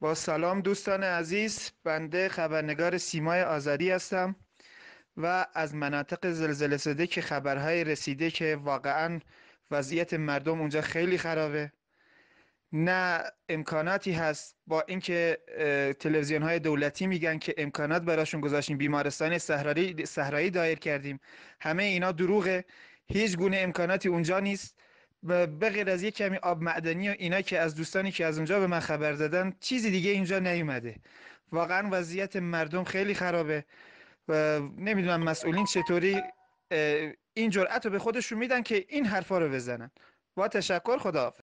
با سلام دوستان عزیز بنده خبرنگار سیمای آزادی هستم و از مناطق زلزله شده که خبرهای رسیده که واقعا وضعیت مردم اونجا خیلی خرابه نه امکاناتی هست با اینکه تلویزیون های دولتی میگن که امکانات براشون گذاشتیم بیمارستان صحرایی دایر کردیم همه اینا دروغه هیچ گونه امکاناتی اونجا نیست به از یه کمی آب معدنی و اینا که از دوستانی که از اونجا به من خبر دادن چیزی دیگه اینجا نیومده واقعا وضعیت مردم خیلی خرابه و نمیدونم مسئولین چطوری این جرأت رو به خودشون میدن که این حرفا رو بزنن با تشکر خداحافظ